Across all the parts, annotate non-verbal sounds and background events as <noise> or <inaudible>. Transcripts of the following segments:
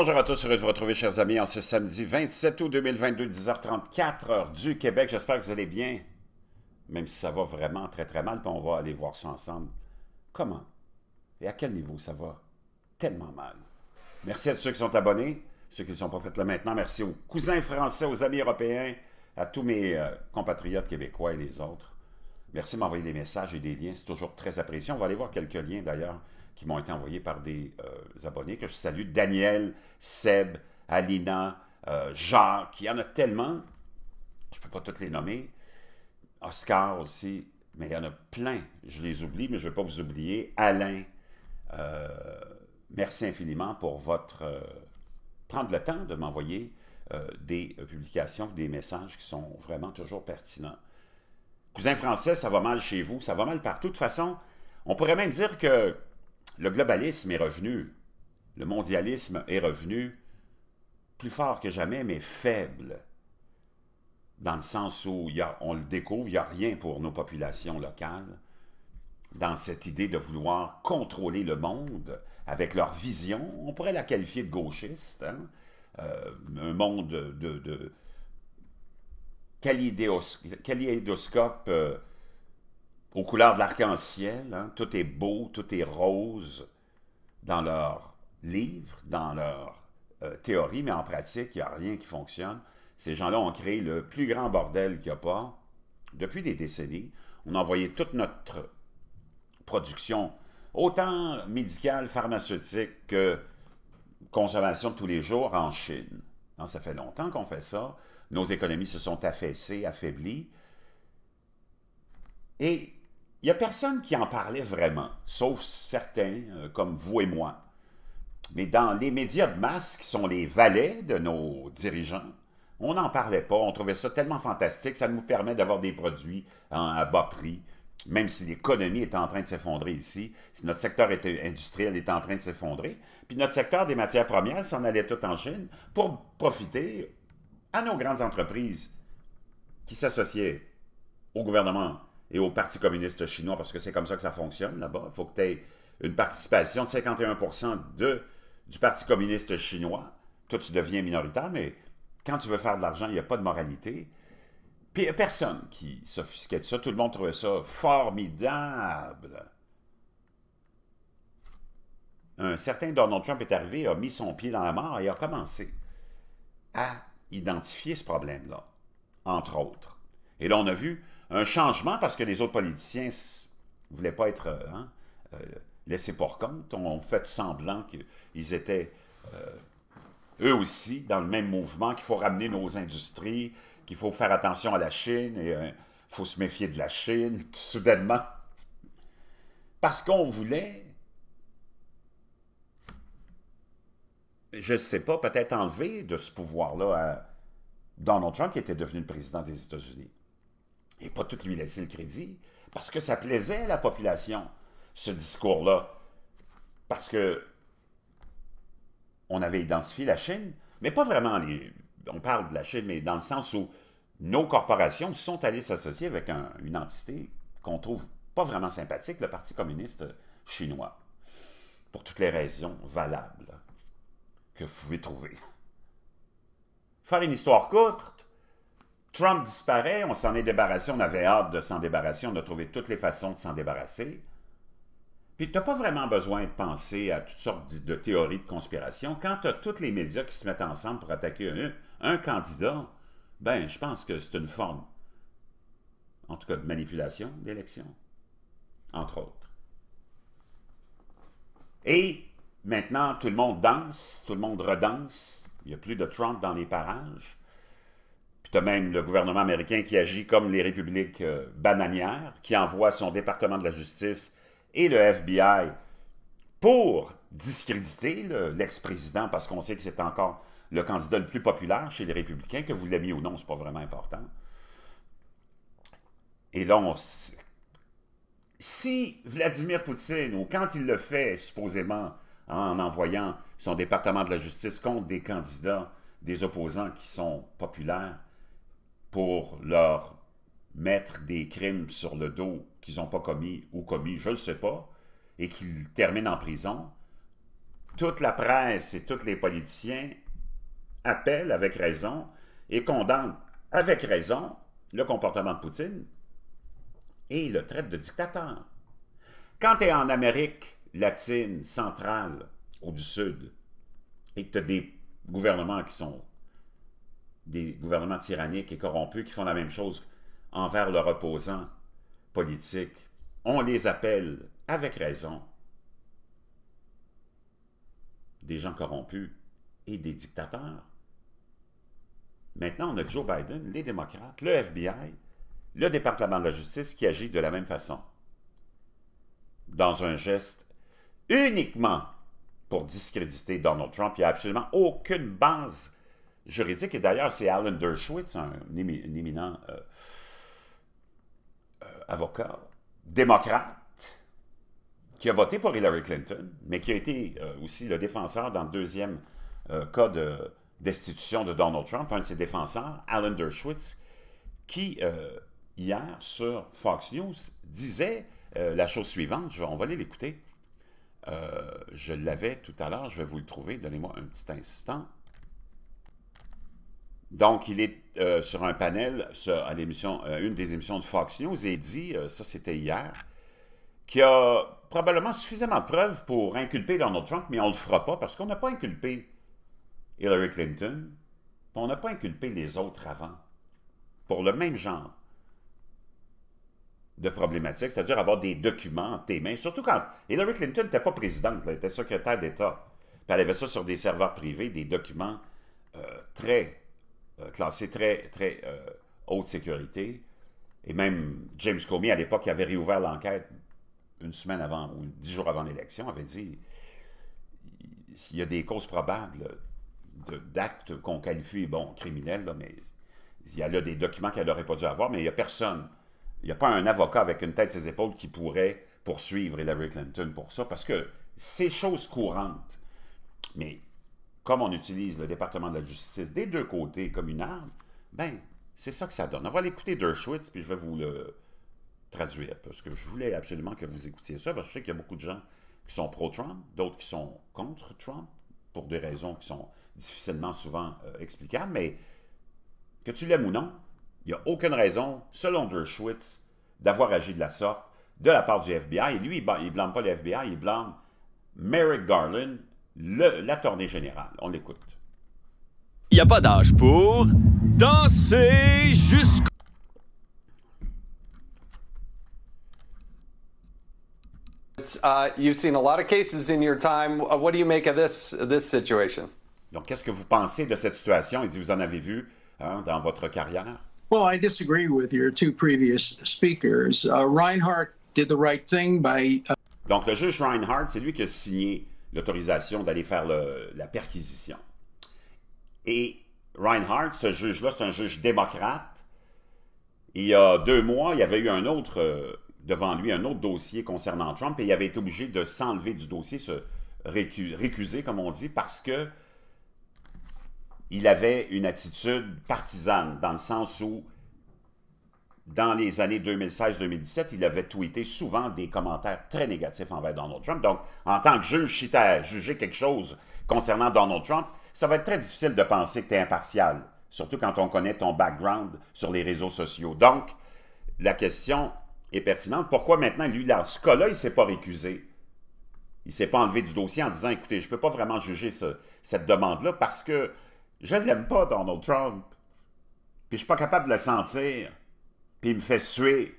bonjour à tous, heureux de vous retrouver, chers amis, en ce samedi 27 août 2022, 10h34, heure du Québec. J'espère que vous allez bien, même si ça va vraiment très très mal, puis on va aller voir ça ensemble. Comment et à quel niveau ça va tellement mal? Merci à tous ceux qui sont abonnés, ceux qui ne sont pas faits là maintenant. Merci aux cousins français, aux amis européens, à tous mes euh, compatriotes québécois et les autres. Merci de m'envoyer des messages et des liens, c'est toujours très apprécié. On va aller voir quelques liens d'ailleurs qui m'ont été envoyés par des euh, abonnés que je salue. Daniel, Seb, Alina, euh, Jacques, il y en a tellement. Je ne peux pas toutes les nommer. Oscar aussi, mais il y en a plein. Je les oublie, mais je ne vais pas vous oublier. Alain, euh, merci infiniment pour votre... prendre le temps de m'envoyer des publications, des messages qui sont vraiment toujours pertinents. Cousin français, ça va mal chez vous, ça va mal partout. De toute façon, on pourrait même dire que le globalisme est revenu, le mondialisme est revenu plus fort que jamais, mais faible, dans le sens où on le découvre, il n'y a rien pour nos populations locales, dans cette idée de vouloir contrôler le monde avec leur vision, on pourrait la qualifier de gauchiste, hein. euh, un monde de, de, aux couleurs de l'arc-en-ciel. Hein, tout est beau, tout est rose dans leur livre, dans leur euh, théorie, mais en pratique, il n'y a rien qui fonctionne. Ces gens-là ont créé le plus grand bordel qu'il n'y a pas depuis des décennies. On a envoyé toute notre production, autant médicale, pharmaceutique que consommation de tous les jours en Chine. Hein, ça fait longtemps qu'on fait ça. Nos économies se sont affaissées, affaiblies. Et il n'y a personne qui en parlait vraiment, sauf certains, euh, comme vous et moi. Mais dans les médias de masse, qui sont les valets de nos dirigeants, on n'en parlait pas, on trouvait ça tellement fantastique, ça nous permet d'avoir des produits à, hein, à bas prix, même si l'économie est en train de s'effondrer ici, si notre secteur euh, industriel est en train de s'effondrer, puis notre secteur des matières premières s'en allait tout en Chine pour profiter à nos grandes entreprises qui s'associaient au gouvernement et au Parti communiste chinois, parce que c'est comme ça que ça fonctionne là-bas. Il faut que tu aies une participation de 51 de, du Parti communiste chinois. Toi, tu deviens minoritaire, mais quand tu veux faire de l'argent, il n'y a pas de moralité. Puis personne qui s'offusquait de ça. Tout le monde trouvait ça formidable. Un certain Donald Trump est arrivé, a mis son pied dans la mort et a commencé à identifier ce problème-là, entre autres. Et là, on a vu un changement parce que les autres politiciens ne voulaient pas être euh, hein, euh, laissés pour compte, ont fait semblant qu'ils étaient euh, eux aussi dans le même mouvement, qu'il faut ramener nos industries, qu'il faut faire attention à la Chine et faut se méfier de la Chine, soudainement. Parce qu'on voulait, je ne sais pas, peut-être enlever de ce pouvoir-là à Donald Trump qui était devenu le président des États-Unis et pas tout lui laisser le crédit, parce que ça plaisait à la population, ce discours-là. Parce que on avait identifié la Chine, mais pas vraiment On parle de la Chine, mais dans le sens où nos corporations sont allées s'associer avec une entité qu'on trouve pas vraiment sympathique, le Parti communiste chinois, pour toutes les raisons valables que vous pouvez trouver. Faire une histoire courte, Trump disparaît, on s'en est débarrassé, on avait hâte de s'en débarrasser, on a trouvé toutes les façons de s'en débarrasser. Puis tu n'as pas vraiment besoin de penser à toutes sortes de théories de conspiration. Quand tu as tous les médias qui se mettent ensemble pour attaquer un, candidat, ben je pense que c'est une forme, en tout cas de manipulation d'élection, entre autres. Et maintenant, tout le monde danse, tout le monde redanse. Il n'y a plus de Trump dans les parages. Puis tu même le gouvernement américain qui agit comme les républiques euh, bananières, qui envoie son département de la justice et le FBI pour discréditer l'ex-président, parce qu'on sait que c'est encore le candidat le plus populaire chez les républicains, que vous l'aimiez ou non, c'est pas vraiment important. Et là, si Vladimir Poutine, ou quand il le fait, supposément, en envoyant son département de la justice contre des candidats, des opposants qui sont populaires, pour leur mettre des crimes sur le dos qu'ils n'ont pas commis ou commis, je ne sais pas, et qu'ils terminent en prison, toute la presse et tous les politiciens appellent avec raison et condamnent avec raison le comportement de Poutine et le traite de dictateur. Quand tu es en Amérique latine, centrale ou du Sud, et que tu as des gouvernements qui sont des gouvernements tyranniques et corrompus qui font la même chose envers leurs opposants politiques. On les appelle, avec raison, des gens corrompus et des dictateurs. Maintenant, on a Joe Biden, les démocrates, le FBI, le département de la justice qui agit de la même façon. Dans un geste uniquement pour discréditer Donald Trump, il n'y a absolument aucune base juridique. Et d'ailleurs, c'est Alan Dershowitz, un, éminent euh, euh, avocat démocrate, qui a voté pour Hillary Clinton, mais qui a été euh, aussi le défenseur dans le deuxième cas de destitution de Donald Trump, un de ses défenseurs, Alan Dershowitz, qui, hier, sur Fox News, disait la chose suivante, je, on va aller l'écouter. je l'avais tout à l'heure, je vais vous le trouver, donnez-moi un petit instant. Donc, il est euh, sur un panel à l'émission, euh, une des émissions de Fox News et dit, euh, ça c'était hier, qu'il y a probablement suffisamment de preuves pour inculper Donald Trump, mais on ne le fera pas parce qu'on n'a pas inculpé Hillary Clinton, on n'a pas inculpé les autres avant, pour le même genre de problématique, c'est-à-dire avoir des documents en tes mains, surtout quand Hillary Clinton n'était pas présidente, elle était secrétaire d'État, elle avait ça sur des serveurs privés, des documents très euh, classé très, très euh, haute sécurité. Et même James Comey, à l'époque, qui avait réouvert l'enquête une semaine avant ou dix jours avant l'élection, avait dit s'il y a des causes probables d'actes qu'on qualifie, bon, criminels, mais il y a là des documents qu'elle n'aurait pas dû avoir, mais il n'y a personne. Il n'y a pas un avocat avec une tête ses épaules qui pourrait poursuivre Hillary Clinton pour ça, parce que c'est chose courante. Mais comme on utilise le département de la justice des deux côtés comme une arme, ben, c'est ça que ça donne. On va l'écouter Dershowitz, puis je vais vous le traduire, parce que je voulais absolument que vous écoutiez ça, parce que je sais qu'il y a beaucoup de gens qui sont pro-Trump, d'autres qui sont contre Trump, pour des raisons qui sont difficilement souvent euh, explicables, mais que tu l'aimes ou non, il n'y a aucune raison, selon Dershowitz, d'avoir agi de la sorte de la part du FBI. Et lui, il ne blâme pas le FBI, il blâme Merrick Garland, la tournée générale, On l'écoute. Il n'y a pas d'âge pour danser jusqu'au... Uh, you've seen a lot of cases in your time. Uh, what do you make of this, this situation? Donc, qu'est-ce que vous pensez de cette situation? Il dit, vous en avez vu hein, dans votre carrière? Well, I disagree with your two previous speakers. Uh, Reinhardt did the right thing by... Uh... Donc, le juge Reinhardt, c'est lui qui a signé l'autorisation d'aller faire la perquisition. Et Reinhardt, ce juge-là, c'est un juge démocrate. Il y a deux mois, il y avait eu un autre, euh, devant lui, un autre dossier concernant Trump et il avait été obligé de s'enlever du dossier, se récuser, comme on dit, parce que il avait une attitude partisane, dans le sens où dans les années 2016-2017, il avait tweeté souvent des commentaires très négatifs envers Donald Trump. Donc, en tant que juge, si tu as jugé quelque chose concernant Donald Trump, ça va être très difficile de penser que tu es impartial, surtout quand on connaît ton background sur les réseaux sociaux. Donc, la question est pertinente. Pourquoi maintenant, lui, dans ce cas-là, il ne s'est pas récusé? Il ne s'est pas enlevé du dossier en disant, écoutez, je ne peux pas vraiment juger cette demande-là parce que je ne l'aime pas, Donald Trump, puis je ne suis pas capable de le sentir puis il me fait suer.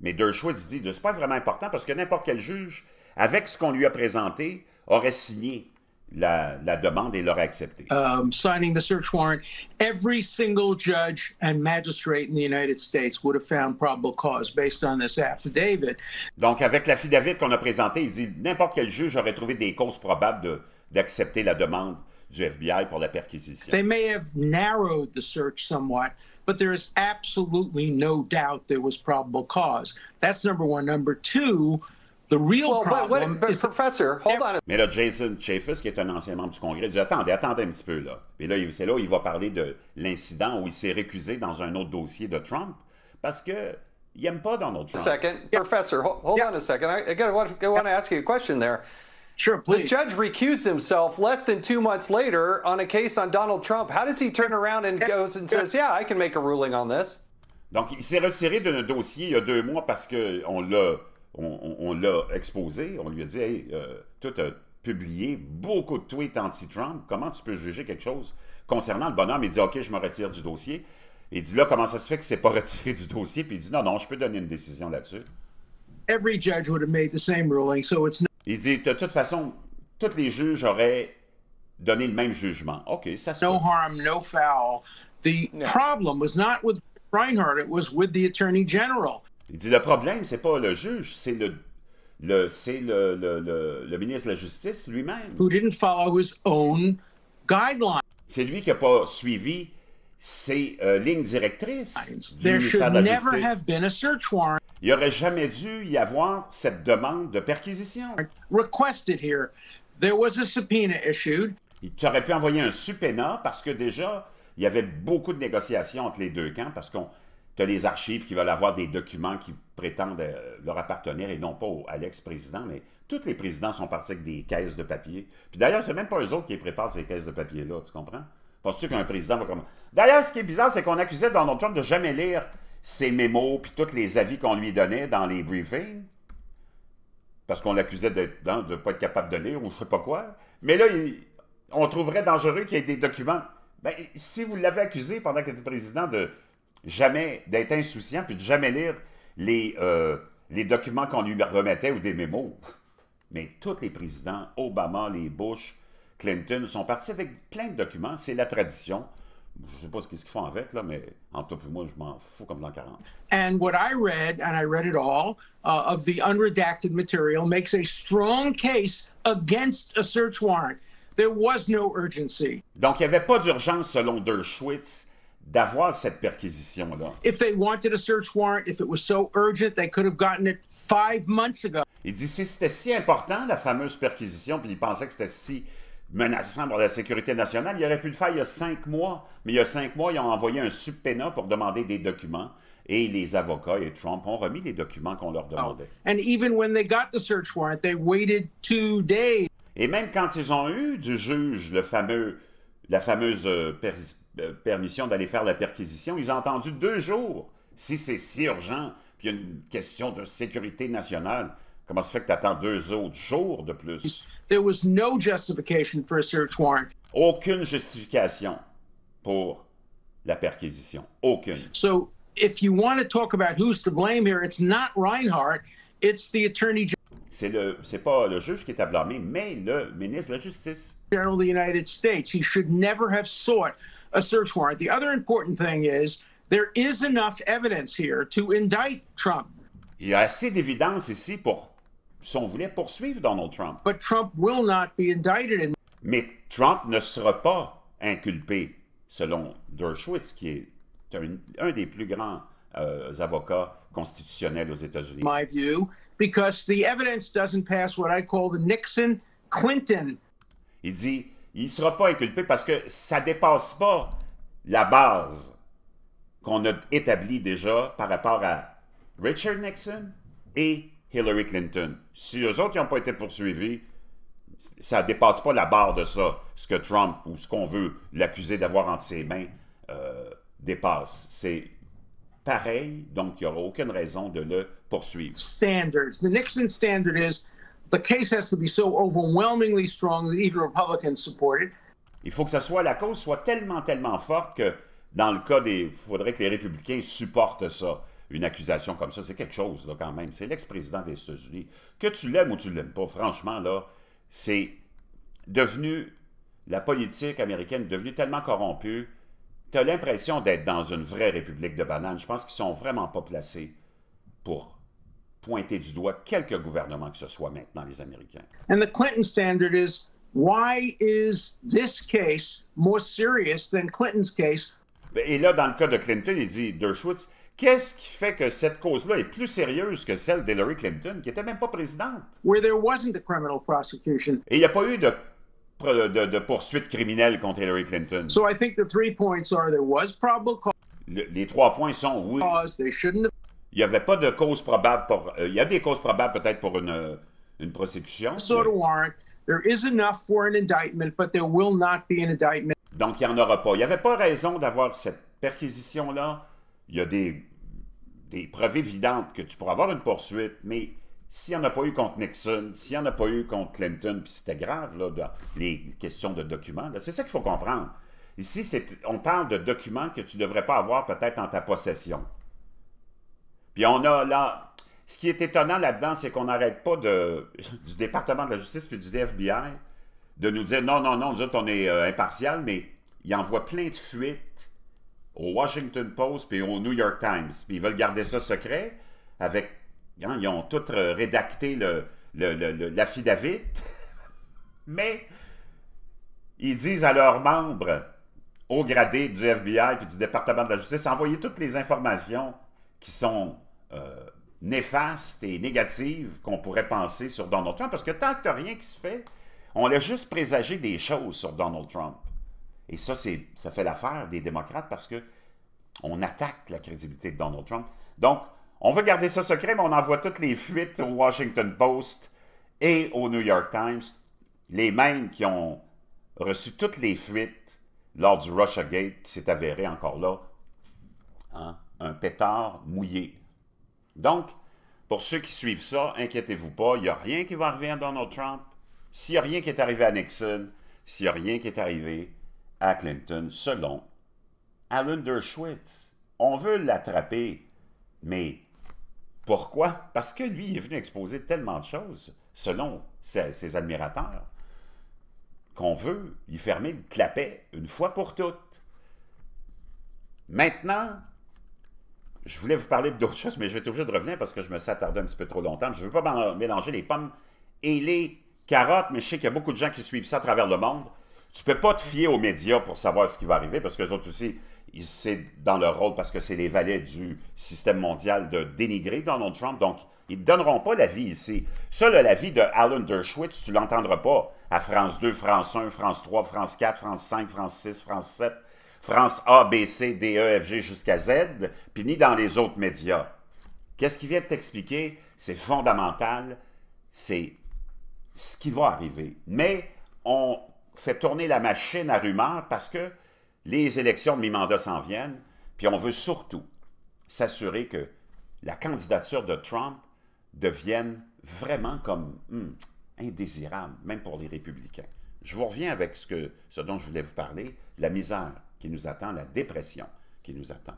Mais Dershowitz dit, n'est pas vraiment important parce que n'importe quel juge, avec ce qu'on lui a présenté, aurait signé la, demande et l'aurait acceptée. Um, signing the search warrant, every single judge and magistrate in the United States would have found probable cause based on this affidavit. Donc, avec l'affidavit qu'on a présenté, il dit n'importe quel juge aurait trouvé des causes probables d'accepter la demande du FBI pour la perquisition. They may have narrowed the search somewhat, but there is absolutely no doubt there was probable cause. That's number one. Number two, The real problem is professor, hold on. Mais là, Jason Chaffetz, qui est un ancien membre du Congrès, dit Attendez, attendez un petit peu là. Et là, c'est là où il va parler de l'incident où il s'est récusé dans un autre dossier de Trump parce que il n'aime pas Donald Trump. Second, professor, hold, on a second. I, I want to ask you a question there. Sure, The judge recused himself less than two months later on a case on Donald Trump. How does he turn around and goes and says, "Yeah, I can make a ruling on this"? Donc, il s'est retiré d'un dossier il y a deux mois parce qu'on l'a on, on l'a exposé. On lui a dit, hey, euh, tu as publié beaucoup de tweets anti-Trump. Comment tu peux juger quelque chose concernant le bonhomme? Il dit, OK, je me retire du dossier. Il dit, là, comment ça se fait que c'est pas <laughs> retiré du dossier? Puis il dit, non, non, je peux donner une décision là-dessus. Every judge would have made the same ruling, so it's il dit, de toute façon, tous les juges auraient donné le même jugement. OK, ça se No harm, no foul. The no. problem was not with Reinhardt, it was with the Attorney General. Il dit, le problème, c'est pas le juge, c'est le le, c'est le, le, le, le, ministre de la Justice lui-même. Who didn't follow his own guidelines. C'est lui qui n'a pas suivi ses euh, lignes directrices du There ministère de la Justice. There should never have been a search warrant. Il aurait jamais dû y avoir cette demande de perquisition. Requested here. There was a subpoena issued. Il aurait pu envoyer un subpoena parce que déjà, il y avait beaucoup de négociations entre les deux camps parce qu'on tu as les archives qui veulent avoir des documents qui prétendent euh, leur appartenir et non pas à l'ex-président, mais tous les présidents sont partis avec des caisses de papier. Puis d'ailleurs, c'est même pas eux autres qui préparent ces caisses de papier-là, tu comprends? Penses-tu qu'un président va comme. D'ailleurs, ce qui est bizarre, c'est qu'on accusait Donald Trump de jamais lire ses mémos, puis tous les avis qu'on lui donnait dans les briefings, parce qu'on l'accusait de ne pas être capable de lire ou je sais pas quoi. Mais là, on trouverait dangereux qu'il y ait des documents. Ben, si vous l'avez accusé pendant qu'il était président de jamais d'être insouciant, puis de jamais lire les, euh, les documents qu'on lui remettait ou des mémos, mais tous les présidents, Obama, les Bush, Clinton, sont partis avec plein de documents, c'est la tradition je sais pas ce qu'ils font avec, là, mais en tout cas, moi, je m'en fous comme l'an 40. And what I read, and I read it all, uh, of the unredacted material makes a strong case against a search warrant. There was no urgency. Donc, il n'y avait pas d'urgence, selon Dershowitz, d'avoir cette perquisition-là. If they wanted a search warrant, if it was so urgent, they could have gotten it five months ago. Il dit, si c'était si important, la fameuse perquisition, puis il pensait que c'était si menaçant pour la sécurité nationale. Il aurait pu le faire il y a cinq mois, mais il y a cinq mois, ils ont envoyé un subpoena pour demander des documents. Et les avocats et Trump ont remis les documents qu'on leur demandait. Et même quand ils ont eu du juge la fameuse euh, euh, permission d'aller faire la perquisition, ils ont attendu deux jours. Si c'est si urgent, puis une question de sécurité nationale, Comment ça fait que tu attends deux autres jours de plus? There was no justification for a search warrant. Aucune justification pour la perquisition. Aucune. So, if you want to talk about who's to blame here, it's not Reinhardt, it's the attorney c'est le c'est pas le juge qui est à blâmer, mais le ministre de la Justice. General of the United States, he should never have sought a search warrant. The other important thing is there is enough evidence here to indict Trump. Il y a assez d'évidence ici pour si on voulait poursuivre Donald Trump. Mais Trump ne sera pas inculpé, selon Dershowitz, qui est un, des plus grands euh, avocats constitutionnels aux États-Unis. My view, because the evidence doesn't pass what I call the Nixon-Clinton. Il dit, il ne sera pas inculpé parce que ça dépasse pas la base qu'on a établie déjà par rapport à Richard Nixon et Hillary Clinton. Si les autres n'ont pas été poursuivis, ça ne dépasse pas la barre de ça, ce que Trump ou ce qu'on veut l'accuser d'avoir entre ses mains euh, dépasse. C'est pareil, donc il n'y aura aucune raison de le poursuivre. Standards. The Nixon standard is the case has to be so overwhelmingly strong that even Republicans support Il faut que ça soit la cause soit tellement tellement forte que dans le cas des, il faudrait que les républicains supportent ça une accusation comme ça, c'est quelque chose, là, quand même. C'est l'ex-président des États-Unis. Que tu l'aimes ou tu ne l'aimes pas, franchement, là, c'est devenu, la politique américaine est devenue tellement corrompue, tu as l'impression d'être dans une vraie république de bananes. Je pense qu'ils sont vraiment pas placés pour pointer du doigt quelque gouvernement que ce soit maintenant, les Américains. And the Clinton standard is why is this case more serious than Clinton's case? Et là, dans le cas de Clinton, il dit Dershowitz, Qu'est-ce qui fait que cette cause-là est plus sérieuse que celle d'Hillary Clinton, qui n'était même pas présidente? Et il n'y a pas eu de de, de contre Hillary Clinton. les trois points sont oui. Il n'y avait pas de cause probable pour. Euh, il y a des causes probables peut-être pour une, euh, une prosecution. Donc il n'y en aura pas. Il n'y avait pas raison d'avoir cette perquisition-là il y a des, preuves évidentes que tu pourras avoir une poursuite, mais s'il n'y en a pas eu contre Nixon, s'il n'y en a pas eu contre Clinton, puis c'était grave, là, les questions de documents, c'est ça qu'il faut comprendre. Ici, on parle de documents que tu ne devrais pas avoir peut-être en ta possession. Puis on a là... Ce qui est étonnant là-dedans, c'est qu'on n'arrête pas du département de la justice puis du FBI de nous dire non, non, non, nous autres, on est euh, impartial, mais il envoie plein de fuites au Washington Post et au New York Times. Puis ils veulent garder ça secret avec. Hein, ils ont tout rédacté le, l'affidavit, <laughs> mais ils disent à leurs membres, au gradé du FBI et du département de la justice, envoyer toutes les informations qui sont euh, néfastes et négatives qu'on pourrait penser sur Donald Trump, parce que tant que tu rien qui se fait, on a juste présagé des choses sur Donald Trump. Et ça, ça fait l'affaire des démocrates parce qu'on attaque la crédibilité de Donald Trump. Donc, on veut garder ça secret, mais on envoie toutes les fuites au Washington Post et au New York Times, les mêmes qui ont reçu toutes les fuites lors du Gate, qui s'est avéré encore là hein, un pétard mouillé. Donc, pour ceux qui suivent ça, inquiétez-vous pas, il n'y a rien qui va arriver à Donald Trump. S'il n'y a rien qui est arrivé à Nixon, s'il n'y a rien qui est arrivé à Clinton selon Alan Dershowitz. On veut l'attraper, mais pourquoi? Parce que lui, est venu exposer tellement de choses, selon ses, admirateurs, qu'on veut lui fermer le clapet une fois pour toutes. Maintenant, je voulais vous parler d'autres choses, mais je vais être obligé de revenir parce que je me suis attardé un petit peu trop longtemps. Je ne veux pas mélanger les pommes et les carottes, mais je sais qu'il y a beaucoup de gens qui suivent ça à travers le monde. Tu peux pas te fier aux médias pour savoir ce qui va arriver parce que les autres aussi, c'est dans leur rôle parce que c'est les valets du système mondial de dénigrer Donald Trump. Donc, ils ne donneront pas l'avis ici. Ça, l'avis de Alan Dershowitz, tu l'entendras pas à France 2, France 1, France 3, France 4, France 5, France 6, France 7, France A, B, C, D, E, F, G jusqu'à Z, puis ni dans les autres médias. Qu'est-ce qu'il vient de t'expliquer? C'est fondamental, c'est ce qui va arriver. Mais on fait tourner la machine à rumeurs parce que les élections de mi-mandat s'en viennent, puis on veut surtout s'assurer que la candidature de Trump devienne vraiment comme hmm, indésirable, même pour les républicains. Je vous reviens avec ce, que, ce dont je voulais vous parler, la misère qui nous attend, la dépression qui nous attend.